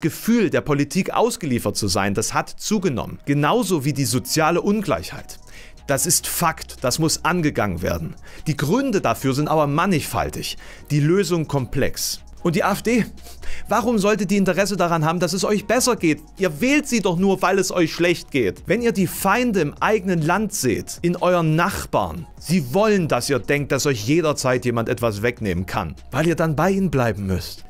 Gefühl, der Politik ausgeliefert zu sein, das hat zugenommen. Genauso wie die soziale Ungleichheit. Das ist Fakt, das muss angegangen werden. Die Gründe dafür sind aber mannigfaltig, die Lösung komplex. Und die AfD? Warum solltet ihr Interesse daran haben, dass es euch besser geht? Ihr wählt sie doch nur, weil es euch schlecht geht. Wenn ihr die Feinde im eigenen Land seht, in euren Nachbarn, sie wollen, dass ihr denkt, dass euch jederzeit jemand etwas wegnehmen kann, weil ihr dann bei ihnen bleiben müsst.